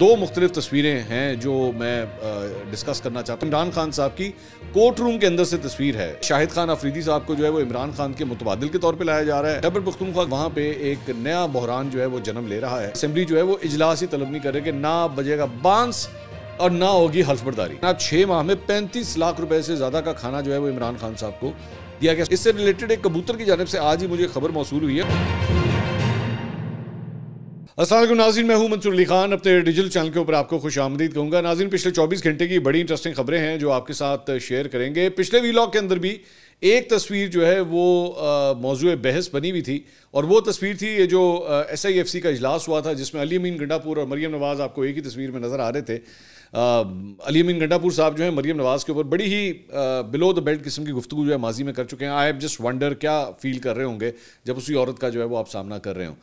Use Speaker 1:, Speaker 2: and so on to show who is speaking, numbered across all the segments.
Speaker 1: दो मुख्तलिफ तस्वीरें हैं जो मैं डिस्कस करना चाहता हूँ इमरान खान साहब की कोर्ट रूम के अंदर से तस्वीर है शाहिद खान अफरीदी साहब को जो है वो इमरान खान के मुतबादल के तौर पर लाया जा रहा है डबर पख्तूनख्वा वहाँ पे एक नया बहरान जो है वो जन्म ले रहा है असम्बली जो है वो इजलास ही तलब नहीं कर रहे कि ना बजेगा बांस और ना होगी हल्फबरदारी ना छः माह में पैंतीस लाख रुपए से ज़्यादा का खाना जो है वो इमरान खान साहब को दिया गया इससे रिलेटेड एक कबूतर की जानब से आज ही मुझे खबर मौसू हुई है असल नाजिन मैं हूं मंसूर अली खान अपने डिजिटल चैनल के ऊपर आपको खुश आमदीद कहूँगा नाजिन पिछले 24 घंटे की बड़ी इंटरेस्टिंग खबरें हैं जो आपके साथ शेयर करेंगे पिछले वीलॉग के अंदर भी एक तस्वीर जो है वो मौजू बहस बनी हुई थी और वो तस्वीर थी ये जो एस आई एफ सी का इजलास हुआ था जिसमें अली अमीन गंडापुर और मरीम नवाज़ आपको एक ही तस्वीर में नज़र आ रहे थे अली अमीन गंडापुर साहब जो है मरीम नवाज़ के ऊपर बड़ी ही बिलो द बेल्ट किस्म की गुफ्तु जो है माजी में कर चुके हैं आई एव जस्ट वंडर क्या फील कर रहे होंगे जब उसी औरत का जो है वो आप सामना कर रहे हों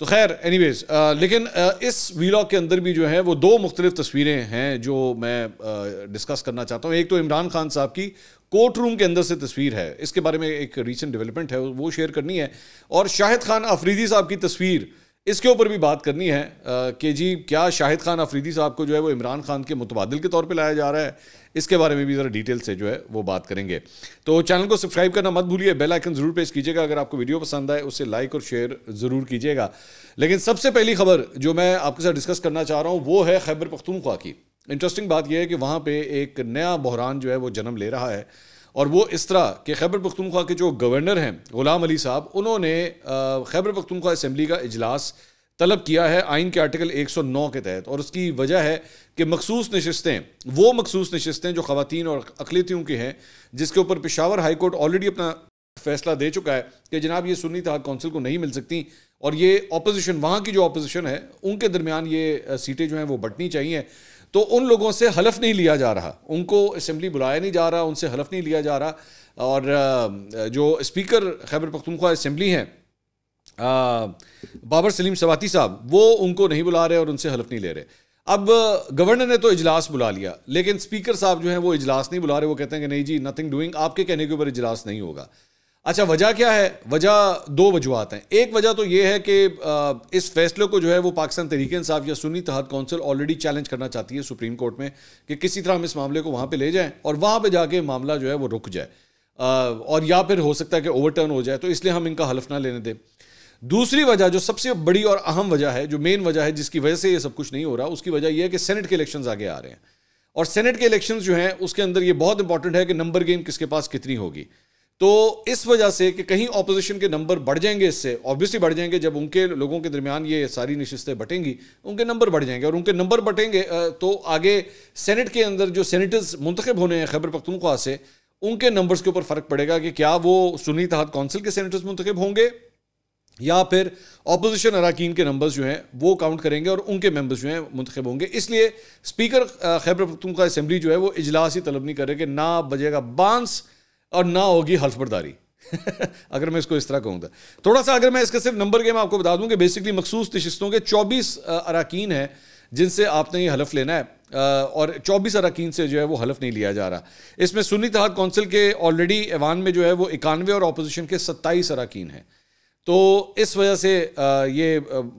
Speaker 1: तो खैर एनीवेज uh, लेकिन आ, uh, इस वीलॉग के अंदर भी जो है वो दो मुख्तलिफ तस्वीरें हैं जो मैं डिस्कस uh, करना चाहता हूँ एक तो इमरान खान साहब की कोर्ट रूम के अंदर से तस्वीर है इसके बारे में एक रिसेंट डेवलपमेंट है वो शेयर करनी है और शाहिद खान आफरीदी साहब की तस्वीर इसके ऊपर भी बात करनी है कि जी क्या शाहिद खान अफरीदी साहब को जो है वो इमरान खान के मुतबादल के तौर पे लाया जा रहा है इसके बारे में भी ज़रा डिटेल से जो है वो बात करेंगे तो चैनल को सब्सक्राइब करना मत भूलिए बेल आइकन ज़रूर प्रेस कीजिएगा अगर आपको वीडियो पसंद आए उसे लाइक और शेयर ज़रूर कीजिएगा लेकिन सबसे पहली खबर जो मैं आपके साथ डिस्कस करना चाह रहा हूँ वो है खैबर पख्तूनख्वा की इंटरेस्टिंग बात यह है कि वहाँ पर एक नया बहरान जो है वो जन्म ले रहा है और वो इस तरह कि खैबर पख्तूनख्वा के जो गवर्नर हैं ग़ुलाम अली साहब उन्होंने खैबर पख्तूनख्वा इसम्बली का अजलास तलब किया है आइन के आर्टिकल 109 के तहत और उसकी वजह है कि मखसूस नशस्तें वो मखसूस नशस्तें जो खातन और अकलीतियों की हैं जिसके ऊपर पेशावर हाई कोर्ट ऑलरेडी अपना फैसला दे चुका है कि जनाब ये सुन्नी तहत कौंसिल को नहीं मिल सकती और ये अपोजिशन वहाँ की जो अपोजिशन है उनके दरमियान ये सीटें जो हैं वो बटनी चाहिए तो उन लोगों से हलफ नहीं लिया जा रहा उनको असम्बली बुलाया नहीं जा रहा उनसे हलफ नहीं लिया जा रहा और जो स्पीकर खैबर पख्तनख्वा असम्बली हैं बाबर सलीम सवाती साहब वो उनको नहीं बुला रहे और उनसे हलफ नहीं ले रहे अब गवर्नर ने तो इजलास बुला लिया लेकिन स्पीकर साहब जो हैं वो इजलास नहीं बुला रहे वो कहते हैं कि नहीं जी नथिंग डूइंग आपके कहने के ऊपर इजलास नहीं होगा अच्छा वजह क्या है वजह दो वजूहत हैं एक वजह तो ये है कि इस फैसले को जो है वो पाकिस्तान तरीके इंसाफ या सुनी तहत कौंसिल ऑलरेडी चैलेंज करना चाहती है सुप्रीम कोर्ट में कि किसी तरह हम इस मामले को वहाँ पे ले जाएं और वहाँ पे जाके मामला जो है वो रुक जाए और या फिर हो सकता है कि ओवरटर्न हो जाए तो इसलिए हम इनका हलफ ना लेने दें दूसरी वजह जो सबसे बड़ी और अहम वजह है जो मेन वजह है जिसकी वजह से ये सब कुछ नहीं हो रहा उसकी वजह यह है कि सेनेट के इलेक्शन आगे आ रहे हैं और सेनेट के इलेक्शन जो हैं उसके अंदर ये बहुत इंपॉर्टेंट है कि नंबर गेम किसके पास कितनी होगी तो इस वजह से कि कहीं ऑपोजिशन के नंबर बढ़ जाएंगे इससे ऑब्वियसली बढ़ जाएंगे जब उनके लोगों के दरमियान ये सारी नशस्तें बटेंगी उनके नंबर बढ़ जाएंगे और उनके नंबर बटेंगे तो आगे सेनेट के अंदर जो सेनेटर्स मुंतखब होने हैं खैबर पख्तनख्वा से उनके नंबर्स के ऊपर फ़र्क पड़ेगा कि क्या वो सुनी तहत कौंसिल के सेनेटर्स मुंतखब होंगे या फिर अपोजिशन अरकान के नंबर्स जो हैं वो काउंट करेंगे और उनके मेंबर्स जो हैं मुंतब होंगे इसलिए स्पीकर खैबर पख्तनख्वा असम्बली जो है वो इजलास ही तलब नहीं करे कि ना बजेगा बांस और ना होगी हल्फबरदारी अगर मैं इसको इस तरह कहूँगा थोड़ा सा अगर मैं इसका सिर्फ नंबर गेम आपको बता दूँ कि बेसिकली मखसूस नशस्तों के चौबीस अरकान हैं जिनसे आपने ये हलफ लेना है और 24 अरकान से जो है वो हलफ नहीं लिया जा रहा इसमें सुनी तहत कौंसिल के ऑलरेडी ऐवान में जो है वो इक्यानवे और अपोजिशन के सत्ताईस अरकान हैं तो इस वजह से ये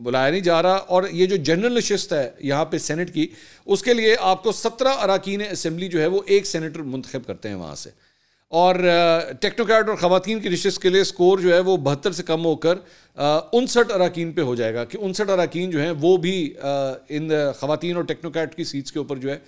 Speaker 1: बुलाया नहीं जा रहा और ये जो जनरल नशस्त है यहाँ पे सेनेट की उसके लिए आपको सत्रह अरकान असम्बली जो है वो एक सेनेटर मंतखब करते हैं वहाँ से और टेक्नोक्रेट और ख़ातन के रिश्त के लिए स्कोर जो है वो बहत्तर से कम होकर उनसठ अरकान पे हो जाएगा कि उनसठ अरकान जो हैं वो भी इन खातन और टेक्नोक्रेट की सीट्स के ऊपर जो है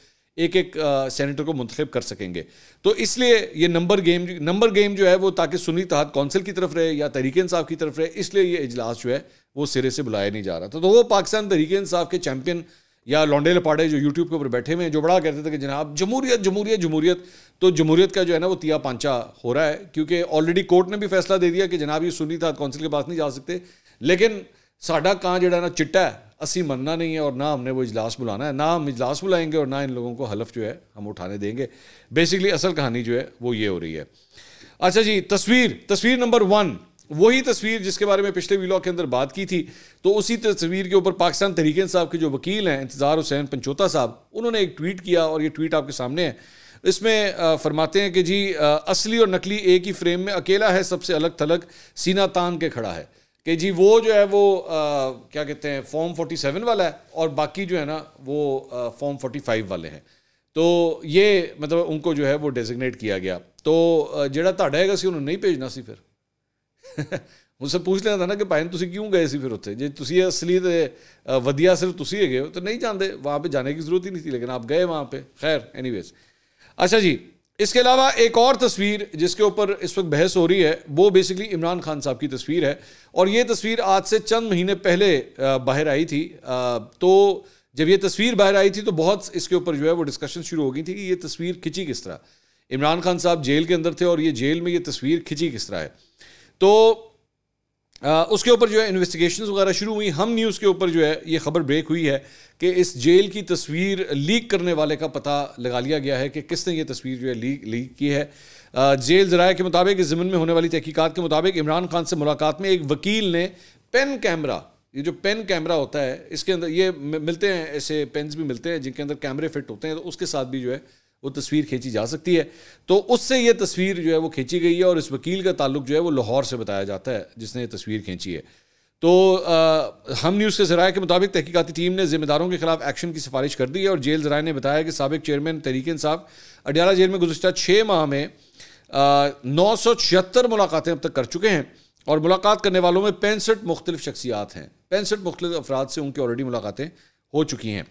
Speaker 1: एक एक सेनेटर को मुंतब कर सकेंगे तो इसलिए ये नंबर गेम नंबर गेम जो है वो ताकि सुनी तहत कौंसिल की तरफ रहे या तहरीक इंसाफ की तरफ रहे इसलिए ये इजलास जो है वो सिरे से बुलाया नहीं जा रहा था तो वो पाकिस्तान तहरीक इंसाफ के चैम्पियन या लौंडे लपाड़े जो यूट्यूब के ऊपर बैठे हुए हैं जो बड़ा कहते थे कि जनाब जमूरियत जमूरियत जमूरियत तो जमूरियत का जो है ना वो तिया पांचा हो रहा है क्योंकि ऑलरेडी कोर्ट ने भी फैसला दे दिया कि जनाब ये सुनी था काउंसिल के पास नहीं जा सकते लेकिन साढ़ा कहाँ जो है ना चिट्टा है असी मनना नहीं है और ना हमने वो इजलास बुलाना है ना हम इजलास बुलाएंगे और ना इन लोगों को हलफ जो है हम उठाने देंगे बेसिकली असल कहानी जो है वो ये हो रही है अच्छा जी तस्वीर तस्वीर नंबर वन वही तस्वीर जिसके बारे में पिछले वीलॉग के अंदर बात की थी तो उसी तस्वीर के ऊपर पाकिस्तान तहरीक साहब के जो वकील हैं इंतज़ार हुसैन पंचोता साहब उन्होंने एक ट्वीट किया और ये ट्वीट आपके सामने है इसमें फरमाते हैं कि जी असली और नकली एक ही फ्रेम में अकेला है सबसे अलग थलग सीना तान के खड़ा है कि जी वो जो है वो आ, क्या कहते हैं फॉर्म 47 वाला है और बाकी जो है ना वो आ, फॉर्म 45 वाले हैं तो ये मतलब उनको जो है वो डेजिग्नेट किया गया तो जेड़ा ताड़ा है उन्होंने नहीं भेजना सी फिर मुझसे पूछ ਲੈਂਦਾ था ना कि भाई ਕਿਉਂ ਗਏ ਸੀ फिर ਉੱਥੇ ਜੇ ਤੁਸੀਂ ਅਸਲੀ ਤੇ ਵਧੀਆ ਸਿਰਫ ਤੁਸੀਂ ਹੈਗੇ ਹੋ ਤਾਂ ਨਹੀਂ ਜਾਂਦੇ ਵਾਂ जाने की जरूरत ही नहीं थी लेकिन आप गए वहां पर खैर एनी वेज अच्छा जी इसके अलावा एक और तस्वीर जिसके ऊपर इस वक्त बहस हो रही है वो बेसिकली इमरान खान साहब की तस्वीर है और ये तस्वीर आज से चंद महीने पहले बाहर आई थी तो जब ये तस्वीर बाहर आई थी तो बहुत इसके ऊपर जो है वो डिस्कशन शुरू हो गई थी कि ये तस्वीर खिंची किस तरह इमरान खान साहब जेल के अंदर थे और ये जेल में ये तस्वीर खिंची किस तरह है तो आ, उसके ऊपर जो है इन्वेस्टिगेशन वगैरह शुरू हुई हम न्यूज़ के ऊपर जो है ये खबर ब्रेक हुई है कि इस जेल की तस्वीर लीक करने वाले का पता लगा लिया गया है कि किसने ये तस्वीर जो है लीक लीक की है आ, जेल जराए के मुताबिक इस ज़मन में होने वाली तहकीकत के मुताबिक इमरान खान से मुलाकात में एक वकील ने पेन कैमरा ये जो पेन कैमरा होता है इसके अंदर ये मिलते हैं ऐसे पेन्स भी मिलते हैं जिनके अंदर कैमरे फिट होते हैं तो उसके साथ भी जो है वो तस्वीर खींची जा सकती है तो उससे ये तस्वीर जो है वो खींची गई है और इस वकील का ताल्लुक जो है वो लाहौर से बताया जाता है जिसने ये तस्वीर खींची है तो आ, हम न्यूज़ के ज़राए के मुताबिक तहकीकती टीम ने जिम्मेदारों के खिलाफ एक्शन की सिफारिश कर दी है और जेल ज़राए ने बताया कि सबक चेयरमैन तहरीक इंसाफ अडियाला जेल में गुजशत छः माह में नौ सौ छिहत्तर मुलाकातें अब तक कर चुके हैं और मुलाकात करने वालों में पैंसठ मुख्तलिफ शख्सियात हैं पैंसठ मुख्तलिफ अफराद से उनकी ऑलरेडी मुलाकातें हो चुकी हैं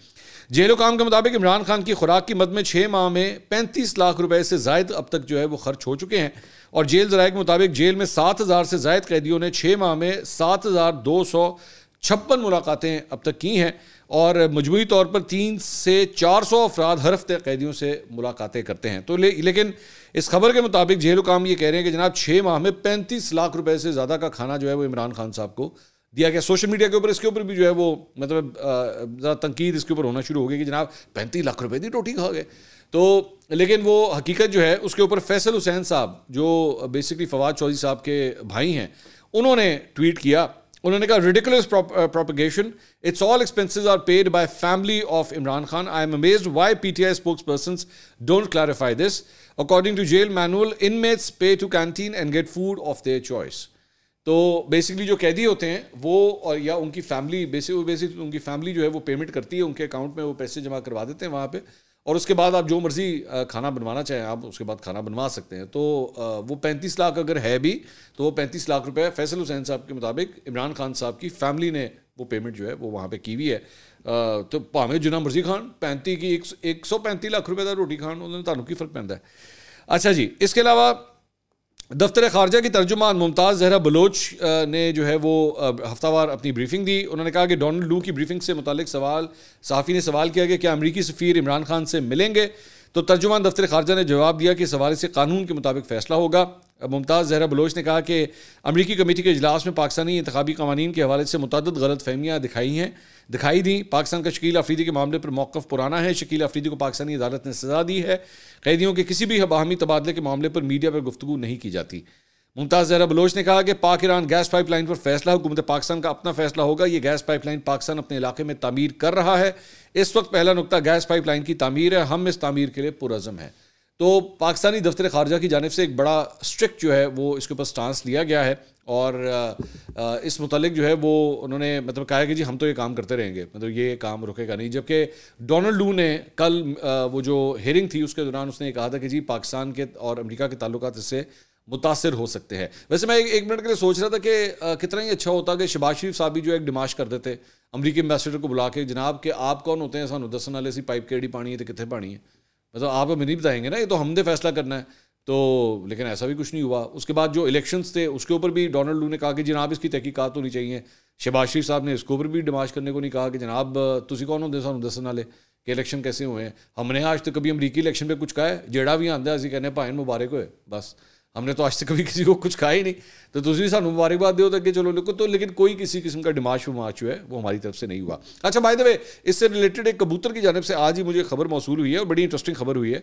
Speaker 1: जेलो काम के मुताबिक इमरान खान की खुराक की मद में छः माह में पैंतीस लाख रुपए से जायद अब तक जो है वो खर्च हो चुके हैं और जेल जराए के मुताबिक जेल में सात हज़ार से जायद कैदियों ने छः माह में सात हज़ार दो सौ छप्पन मुलाकातें अब तक की हैं और मजमू तौर पर तीन से चार सौ अफराद हर हफ्ते कैदियों से मुलाकातें करते हैं तो ले, लेकिन इस खबर के मुताबिक जेलो काम ये कह रहे हैं कि जनाब छः माह में पैंतीस लाख रुपए से ज़्यादा का खाना जो है वो इमरान खान साहब को दिया गया सोशल मीडिया के ऊपर इसके ऊपर भी जो है वो मतलब तनकीद इसके ऊपर होना शुरू हो गई कि जनाब पैंतीस लाख रुपए दी रोटी खा गए तो लेकिन वो हकीकत जो है उसके ऊपर फैसल हुसैन साहब जो बेसिकली फवाद चौधरी साहब के भाई हैं उन्होंने ट्वीट किया उन्होंने कहा ridiculous propagation it's all expenses are paid by family of Imran Khan I am amaze why P T I spokesperson don't clarify this according to jail manual inmates pay to canteen and get food of their choice तो basically जो कैदी होते हैं वो और या उनकी family basic basic उनकी फैमिली जो है वो पेमेंट करती है उनके अकाउंट में वो पैसे जमा करवा देते हैं वहाँ पे और उसके बाद आप जो मर्ज़ी खाना बनवाना चाहें आप उसके बाद खाना बनवा सकते हैं तो वो पैंतीस लाख अगर है भी तो वो पैंतीस लाख रुपए फैसल हुसैन साहब के मुताबिक इमरान खान साहब की फैमिली ने वो पेमेंट जो है वो वहाँ पर की हुई है तो भावें जिना मर्जी खान पैंती की एक सौ पैंती लाख रुपये का रोटी खान तहूँ की फ़र्क पैदा है अच्छा जी इसके अलावा दफ्तर खारजा की तर्जुमान मुमताज़ जहरा बलोच ने जो है वो हफ्तावार अपनी ब्रीफिंग दी उन्होंने कहा कि डोनल्ड लू की ब्रीफिंग से मुतल सवाल सहाफ़ी ने सवाल किया कि क्या अमरीकी सफ़ीर इमरान खान से मिलेंगे तो तर्जुमान दफ्तर खारजा ने जवाब दिया कि इस हवाले से कानून के मुताबिक फैसला होगा मुमताज़ जहरा बलोच ने कहा कि अमरीकी कमेटी के अजलास में पाकिस्तानी इंतबी कवानीन के हवाले से मुतद गलत फहमियाँ दिखाई हैं दिखाई दी पाकिस्तान का शकील अफरीदी के मामले पर मौक़ पुराना है शकील अफरीदी को पाकिस्तानी अदालत ने सजा दी है कैदियों के किसी भी बाहमी तबादले के मामले पर मीडिया पर गुफ्तु नहीं की जाती मुमताज़ जहरा बलोच ने कहा कि पाक ईरान गैस पाइपलाइन पर फैसला हुकूमत पाकिस्तान का अपना फैसला होगा ये गैस पाइपलाइन पाकिस्तान अपने इलाके में तमीर कर रहा है इस वक्त पहला नुकता गैस पाइपलाइन की तमीर है हम इस तमीर के लिए पुरज़म है तो पाकिस्तानी दफ्तर खारजा की जानब से एक बड़ा स्ट्रिक्ट जो है वो इसके ऊपर स्टांस लिया गया है और इस मतलब जो है वो उन्होंने मतलब कहा है कि जी हम तो ये काम करते रहेंगे मतलब ये काम रुकेगा नहीं जबकि डोनाल्ड लू ने कल वो जो हेयरिंग थी उसके दौरान उसने कहा था कि जी पाकिस्तान के और अमेरिका के ताल्लुक इससे मुतासर हो सकते हैं वैसे मैं एक, मिनट के लिए सोच रहा था कि कितना ही अच्छा होता कि शबाज शरीफ साहब भी जो एक डिमाश कर देते अमरीकी एम्बेसडर को बुला के जनाब के आप कौन होते हैं सू दसन वाले सी पाइप केड़ी पानी है तो कितने पानी है मतलब आप हमें नहीं बताएंगे ना ये तो हमने फैसला करना है तो लेकिन ऐसा भी कुछ नहीं हुआ उसके बाद जो इलेक्शंस थे उसके ऊपर भी डोनाल्ड लू ने कहा कि जनाब इसकी तहकीकत होनी चाहिए शबाज़ शरीफ साहब ने इसके ऊपर भी डिमाश करने को नहीं कहा कि जनाब तुम कौन होते सू दसन वाले कि इलेक्शन कैसे हुए हैं हमने आज तक कभी अमरीकी इलेक्शन पर कुछ कहा है जेड़ा भी आंदा अभी कहने भाई मुबारक हुए बस हमने तो आज तक कभी किसी को कुछ खाया ही नहीं तो दूसरी सू मुबारकबाद दो तक तो चलो लोग तो लेकिन कोई किसी किस्म का डिमाश वमाश जो है वो हमारी तरफ से नहीं हुआ अच्छा भाई देवे इससे रिलेटेड एक कबूतर की जानब से आज ही मुझे खबर मौसू हुई है और बड़ी इंटरेस्टिंग खबर हुई है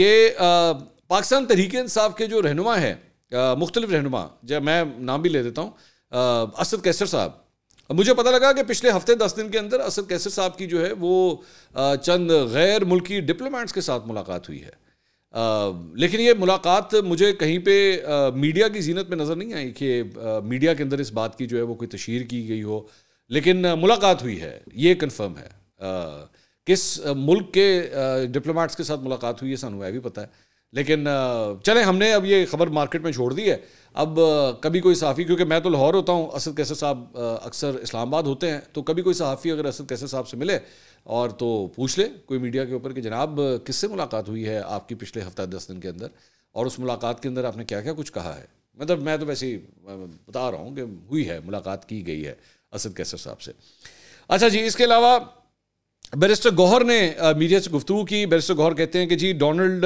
Speaker 1: कि पाकिस्तान तहरीक इंसाफ के जो रहनुमा है मुख्तलिफ रहनुमा जब मैं नाम भी ले देता हूँ असद कैसर साहब मुझे पता लगा कि पिछले हफ्ते दस दिन के अंदर असद कैसर साहब की जो है वो चंद गैर मुल्की डिप्लोमेट्स के साथ मुलाकात हुई है लेकिन ये मुलाकात मुझे कहीं पे आ, मीडिया की जीनत में नज़र नहीं आई कि मीडिया के अंदर इस बात की जो है वो कोई तशहर की गई हो लेकिन आ, मुलाकात हुई है ये कन्फर्म है आ, किस मुल्क के डिप्लोमेट्स के साथ मुलाकात हुई है सानू है भी पता है लेकिन चलें हमने अब ये खबर मार्केट में छोड़ दी है अब कभी कोई सहाफ़ी क्योंकि मैं तो लाहौर होता हूँ असद कैसे साहब अक्सर इस्लामाबाद होते हैं तो कभी कोई सहाफ़ी अगर असद कैसे साहब से मिले और तो पूछ ले कोई मीडिया के ऊपर कि जनाब किससे मुलाकात हुई है आपकी पिछले हफ्ता दस दिन के अंदर और उस मुलाकात के अंदर आपने क्या क्या कुछ कहा है मतलब मैं तो वैसे ही बता रहा हूँ कि हुई है मुलाकात की गई है असद कैसर साहब से अच्छा जी इसके अलावा बैरिस्टर गौहर ने मीडिया से गुफ्तु की बैरिस्टर गौहर कहते हैं कि जी डोनाल्ड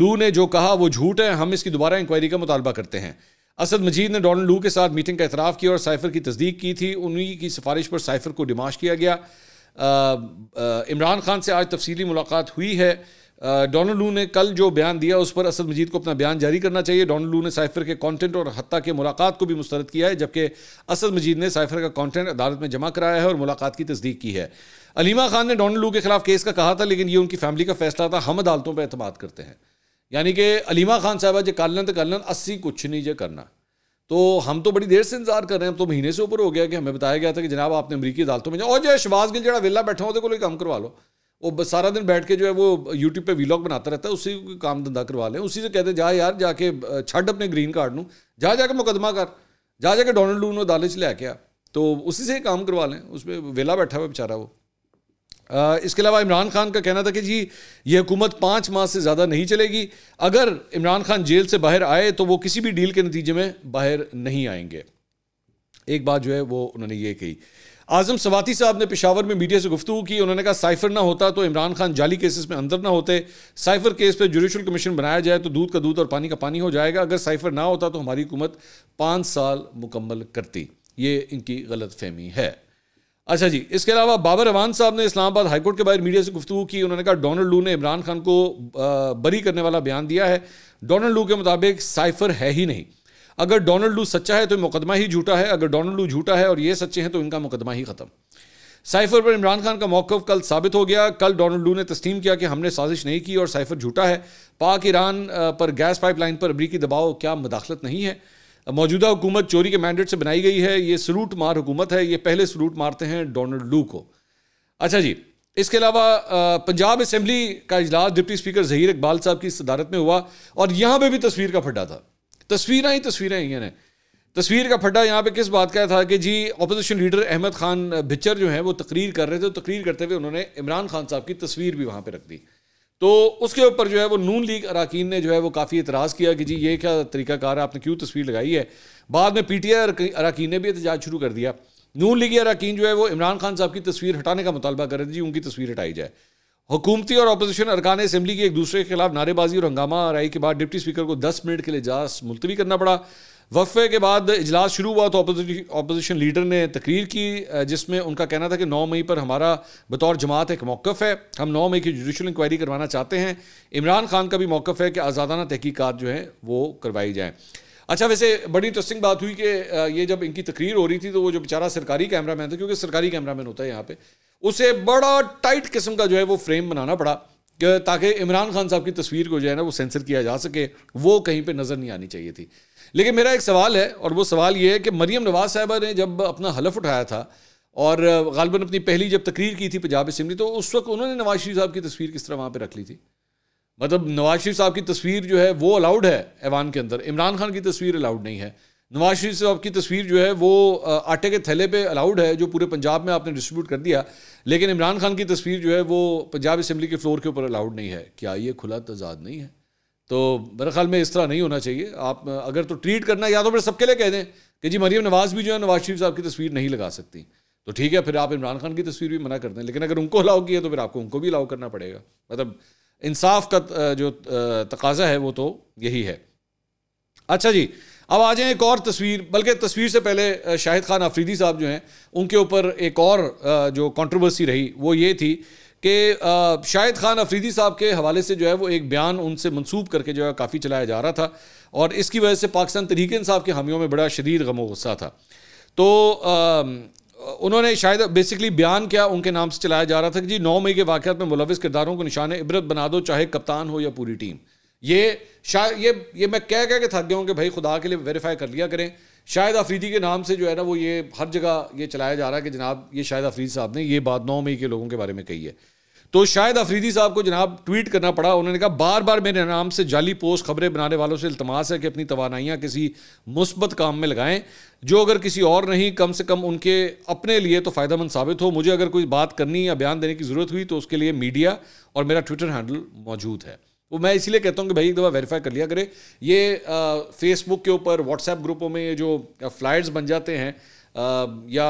Speaker 1: लू ने जो कहा वो झूठ है हम इसकी दोबारा इंक्वायरी का मुतालबा करते हैं असद मजीद ने डोनाल्ड लू के साथ मीटिंग का इतराफ़ किया और साइफर की तस्दीक की थी उन्हीं की सिफारिश पर साइफर को डिमाश किया गया इमरान खान से आज तफसीली मुलाकात हुई है डोनाल्ड लू ने कल जो बयान दिया उस पर असद मजीद को अपना बयान जारी करना चाहिए डोनाल्ड लू ने साइफर के कंटेंट और हत्या के मुलाकात को भी मुस्तरद किया है जबकि असद मजीद ने साइफर का कंटेंट अदालत में जमा कराया है और मुलाकात की तस्दीक की है अलीमा खान ने डोनाल्ड लू के खिलाफ केस का कहा था लेकिन ये उनकी फैमिली का फैसला था हम अदालतों पर अतमाद करते हैं यानी कि अलीमा खान साहबा जो कालन तो कालन अस्सी कुछ नहीं जो करना तो हम तो बड़ी देर से इंतजार कर रहे हैं तो महीने से ऊपर हो गया कि हमें बताया गया था कि जनाब आपने अमरीकी अदालतों में जाओ और जो शबाज गिल जरा वेला बैठा हो तो कोई काम करवा लो वो सारा दिन बैठ के जो है वो यूट्यूब पे वीलॉग बनाता रहता है उसी को काम धंधा करवा लें उसी से कहते हैं जा यार जाके छड़ अपने ग्रीन कार्ड न जा जाके मुकदमा कर जा जाके डोनल्ड लून अदालत लैके आ तो उसी से काम करवा लें उस पर वेला बैठा हुआ बेचारा वो आ, इसके अलावा इमरान खान का कहना था कि जी ये हुकूमत पाँच माह से ज़्यादा नहीं चलेगी अगर इमरान खान जेल से बाहर आए तो वो किसी भी डील के नतीजे में बाहर नहीं आएंगे एक बात जो है वो उन्होंने ये कही आजम सवाती साहब ने पिशावर में मीडिया से गुफ्तू की उन्होंने कहा साइफर ना होता तो इमरान खान जाली केसेस में अंदर ना होते साइफर केस पर जुडिशल कमीशन बनाया जाए तो दूध का दूध और पानी का पानी हो जाएगा अगर साइफर ना होता तो हमारी हुकूमत पाँच साल मुकम्मल करती ये इनकी गलत फहमी है अच्छा जी इसके अलावा बाबर अवान साहब ने इस्लामाबाद हाईकोर्ट के बाहर मीडिया से गुफ्तु की उन्होंने कहा डोनल्ड लू ने इमरान खान को बरी करने वाला बयान दिया है डोनल्ड लू के मुताबिक साइफर है ही नहीं अगर डोनाल्ड लू सच्चा है तो मुकदमा ही झूठा है अगर डोनाल्ड लू झूठा है और ये सच्चे हैं तो इनका मुकदमा ही ख़त्म साइफर पर इमरान खान का मौक़ कल साबित हो गया कल डोनाल्ड लू ने तस्लीम किया कि हमने साजिश नहीं की और साइफर झूठा है पाक ईरान पर गैस पाइपलाइन पर अमरीकी दबाव क्या मुदाखलत नहीं है मौजूदा हुकूमत चोरी के मैंडेट से बनाई गई है ये सलूट मार हुकूमत है ये पहले सलूट मारते हैं डोनाल्ड लू को अच्छा जी इसके अलावा पंजाब असम्बली का इजलास डिप्टी स्पीकर जहीर इकबाल साहब की सदारत में हुआ और यहाँ पर भी तस्वीर का फटा था तस्वीरें ही तस्वीरें ही हैं तस्वीर का फटा यहाँ पे किस बात का था कि जी अपोजिशन लीडर अहमद खान भिच्चर जो है वो तकरीर कर रहे थे तो तकरीर करते हुए उन्होंने इमरान खान साहब की तस्वीर भी वहाँ पर रख दी तो उसके ऊपर जो है वो नून लीग अरकान ने जो है वो काफ़ी एतराज़ किया कि जी ये क्या तरीकाकार है आपने क्यों तस्वीर लगाई है बाद में पी टी आई अरकान ने भी एहतजाज शुरू कर दिया नून लीगी अरकान जो है वो इमरान खान साहब की तस्वीर हटाने का मुतालबा कर रहे थे जी उनकी तस्वीर हटाई जाए हुकूमती और अपोजिशन अरकान असम्बली की एक दूसरे के खिलाफ नारेबाजी और हंगामा राय के बाद डिप्टी स्पीकर को दस मिनट के लिए इजलास मुलतवी करना पड़ा वक्फे के बाद इजलास शुरू हुआ तो अपोजिशन लीडर ने तकरीर की जिसमें उनका कहना था कि 9 मई पर हमारा बतौर जमात एक मौक़ है हम 9 मई की जुडिशल इंक्वायरी करवाना चाहते हैं इमरान खान का भी मौक़ है कि आज़ादाना तहकीकत जो है वो करवाई जाए अच्छा वैसे बड़ी इंटरेस्टिंग बात हुई कि ये जब इनकी तकरीर हो रही थी तो वो जो बेचारा सरकारी कैमरा मैन था क्योंकि सरकारी कैमरा मैन होता है यहाँ पर उसे बड़ा टाइट किस्म का जो है वो फ्रेम बनाना पड़ा ताकि इमरान खान साहब की तस्वीर को जो है ना वो सेंसर किया जा सके वो कहीं पे नज़र नहीं आनी चाहिए थी लेकिन मेरा एक सवाल है और वो सवाल ये है कि मरीम नवाज साहबा ने जब अपना हलफ उठाया था और गालबन अपनी पहली जब तकरीर की थी पंजाब असम्बली तो उस वक्त उन्होंने नवाज शरीफ साहब की तस्वीर किस तरह वहाँ पर रख ली थी मतलब नवाज शरीफ साहब की तस्वीर जो है वो अलाउड है ऐवान के अंदर इमरान खान की तस्वीर अलाउड नहीं है नवाज शरीफ साहब की तस्वीर जो है वो आटे के थैले पे अलाउड है जो पूरे पंजाब में आपने डिस्ट्रीब्यूट कर दिया लेकिन इमरान खान की तस्वीर जो है वो पंजाब असम्बली के फ्लोर के ऊपर अलाउड नहीं है क्या ये खुला तजाद नहीं है तो मेरे ख्याल में इस तरह नहीं होना चाहिए आप अगर तो ट्रीट करना या तो फिर सबके लिए कह दें कि जी मरीम नवाज भी जो है नवाज शरीफ साहब की तस्वीर नहीं लगा सकती तो ठीक है फिर आप इमरान खान की तस्वीर भी मना कर दें लेकिन अगर उनको अलाउ किया तो फिर आपको उनको भी अलाउ करना पड़ेगा मतलब इंसाफ का जो तकाजा है वो तो यही है अच्छा जी अब आ जाए एक और तस्वीर बल्कि तस्वीर से पहले शाहिद खान आफरीदी साहब जो हैं उनके ऊपर एक और जो कंट्रोवर्सी रही वो ये थी कि शाहिद खान अफरीदी साहब के हवाले से जो है वो एक बयान उनसे मनसूब करके जो है काफ़ी चलाया जा रहा था और इसकी वजह से पाकिस्तान तहरीक साहब के हामियों में बड़ा शदीद गमो गुस्सा था तो उन्होंने शायद बेसिकली बयान क्या उनके नाम से चलाया जा रहा था कि जी नौ मई के वाक़ में मुलविस किरदारों को निशान इबरत बना दो चाहे कप्तान हो या पूरी टीम ये शायद ये ये मैं कह कह के थक गया हूँ कि भाई खुदा के लिए वेरीफाई कर लिया करें शायद आफरीदी के नाम से जो है ना वो ये हर जगह ये चलाया जा रहा है कि जनाब ये शायद आफरीदी साहब ने ये बात नौ मई के लोगों के बारे में कही है तो शायद अफरीदी साहब को जनाब ट्वीट करना पड़ा उन्होंने कहा बार बार मेरे नाम से जाली पोस्ट खबरें बनाने वालों से अल्तमास है कि अपनी तोानाइयाँ किसी मुस्बत काम में लगाएं जो अगर किसी और नहीं कम से कम उनके अपने लिए तो फ़ायदेमंद साबित हो मुझे अगर कोई बात करनी या बयान देने की ज़रूरत हुई तो उसके लिए मीडिया और मेरा ट्विटर हैंडल मौजूद है वो मैं इसीलिए कहता हूँ कि भाई एक दफ़ा वेरीफाई कर लिया करें ये फेसबुक के ऊपर व्हाट्सएप ग्रुपों में ये जो फ्लायर्स बन जाते हैं या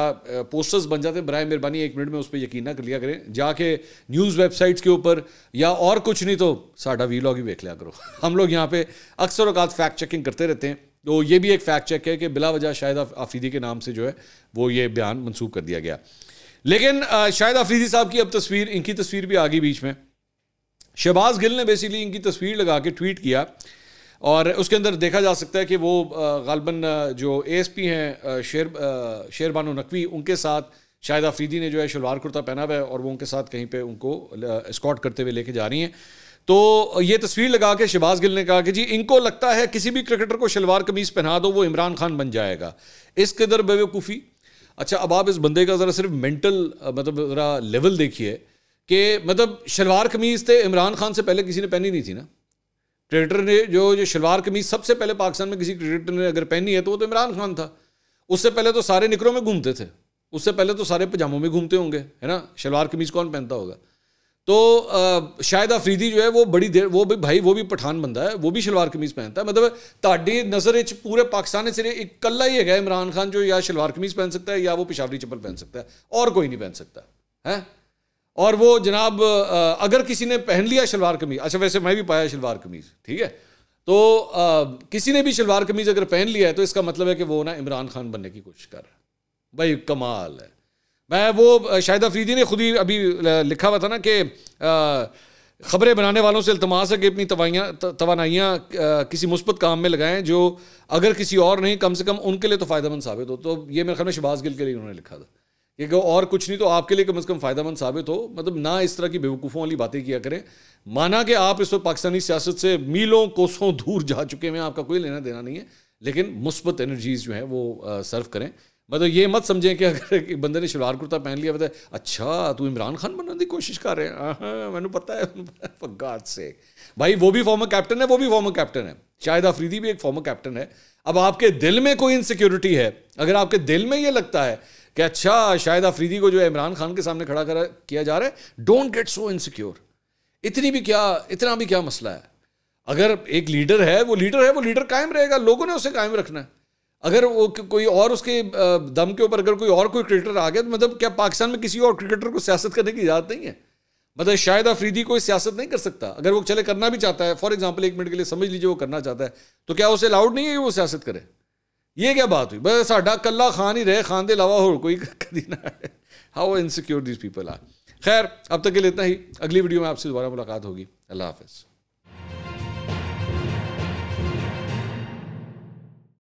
Speaker 1: पोस्टर्स बन जाते हैं बरए मेहरबानी एक मिनट में उस पर यकीन ना कर लिया करें जाके न्यूज़ वेबसाइट्स के ऊपर या और कुछ नहीं तो साढ़ा वी लॉग ही देख लिया करो हम लोग यहाँ पे अक्सर अवकात फैक्ट चेकिंग करते रहते हैं तो ये भी एक फैक्ट चेक है कि बिला वजह शाहिद आफ़ीदी के नाम से जो है वो ये बयान मनसूख कर दिया गया लेकिन शायद आफीदी साहब की अब तस्वीर इनकी तस्वीर भी आ गई बीच में शहबाज गिल ने बेसिकली इनकी तस्वीर लगा के ट्वीट किया और उसके अंदर देखा जा सकता है कि वो गालबन जो ए एस पी हैं शेर शेरबानो नकवी उनके साथ शायद आफरीदी ने जो है शलवार कुर्ता पहना हुआ है और वो उनके साथ कहीं पे उनको स्कॉट करते हुए लेके जा रही हैं तो ये तस्वीर लगा के शहबाज गिल ने कहा कि जी इनको लगता है किसी भी क्रिकेटर को शलवार कमीज़ पहना दो वो इमरान खान बन जाएगा इस कदर बेवकूफ़ी अच्छा अब आप इस बंदे का ज़रा सिर्फ मेंटल मतलब ज़रा लेवल देखिए कि मतलब शलवार कमीज़ तो इमरान खान से पहले किसी ने पहनी नहीं थी ना क्रिकेटर ने जो जो शलवार कमीज़ सबसे पहले पाकिस्तान में किसी क्रिकेटर ने अगर पहनी है तो वो तो इमरान खान था उससे पहले तो सारे निकरों में घूमते थे उससे पहले तो सारे पजामों में घूमते होंगे है ना शलवार कमीज़ कौन पहनता होगा तो आ, शायद अफरीदी जो है वो बड़ी देर वो भी भाई वो भी पठान बंदा है वो भी शलवार कमीज़ पहनता है मतलब नज़र ਨਜ਼ਰ पूरे पाकिस्तान ਪਾਕਿਸਤਾਨ एक कला ही है इमरान खान जो या शलवार कमीज़ पहन सकता है या वो पिशावरी चप्पल पहन सकता है और कोई नहीं पहन सकता है और वो जनाब अगर किसी ने पहन लिया शलवार कमीज अच्छा वैसे मैं भी पाया शलवार कमीज ठीक है तो आ, किसी ने भी शलवार कमीज अगर पहन लिया है तो इसका मतलब है कि वो ना इमरान खान बनने की कोशिश कर रहा है भाई कमाल है मैं वो शाहिद अफरीदी ने खुद ही अभी लिखा हुआ था ना कि खबरें बनाने वालों से अल्तमास है कि अपनी तवाइयाँ तोानाइयाँ किसी मुस्बत काम में लगाएं जो अगर किसी और नहीं कम से कम उनके लिए तो फ़ायदेमंद साबित हो तो ये मेरे ख्याल में शबाज गिल के लिए उन्होंने लिखा था ये और कुछ नहीं तो आपके लिए कम अज़ कम मंद साबित हो मतलब ना इस तरह की बेवकूफ़ों वाली बातें किया करें माना कि आप इस वक्त पाकिस्तानी सियासत से मीलों कोसों दूर जा चुके हैं आपका कोई लेना देना नहीं है लेकिन मुस्बत एनर्जीज़ जो है वो सर्व करें मतलब ये मत समझें कि अगर बंदे ने शलवार कुर्ता पहन लिया बताए अच्छा तू इमरान खान बनने की कोशिश कर रहे हैं मैंने पता है से भाई वो भी फॉर्मर कैप्टन है वो भी फॉर्मर कैप्टन है शायद आफरीदी भी एक फॉर्मर कैप्टन है अब आपके दिल में कोई इनसिक्योरिटी है अगर आपके दिल में ये लगता है कि अच्छा शायद अफरीदी को जो है इमरान खान के सामने खड़ा करा किया जा रहा है डोंट गेट सो इनसिक्योर इतनी भी क्या इतना भी क्या मसला है अगर एक लीडर है वो लीडर है वो लीडर कायम रहेगा लोगों ने उसे कायम रखना है अगर वो कोई और उसके दम के ऊपर अगर कोई और कोई क्रिकेटर आ गया तो मतलब क्या पाकिस्तान में किसी और क्रिकेटर को सियासत करने की इजाज़त नहीं है मतलब शायद अफरीदी कोई सियासत नहीं कर सकता अगर वो चले करना भी चाहता है फॉर एग्जाम्पल एक मिनट के लिए समझ लीजिए वो करना चाहता है तो क्या उसे अलाउड नहीं है कि वो सियासत करे ये क्या बात हुई बस साढ़ा कला खान ही रहे खान के अलावा होर कोई कदी ना है how insecure these people are खैर अब तक के लिए इतना ही अगली वीडियो में आपसे दोबारा मुलाकात होगी अल्लाह हाफिज़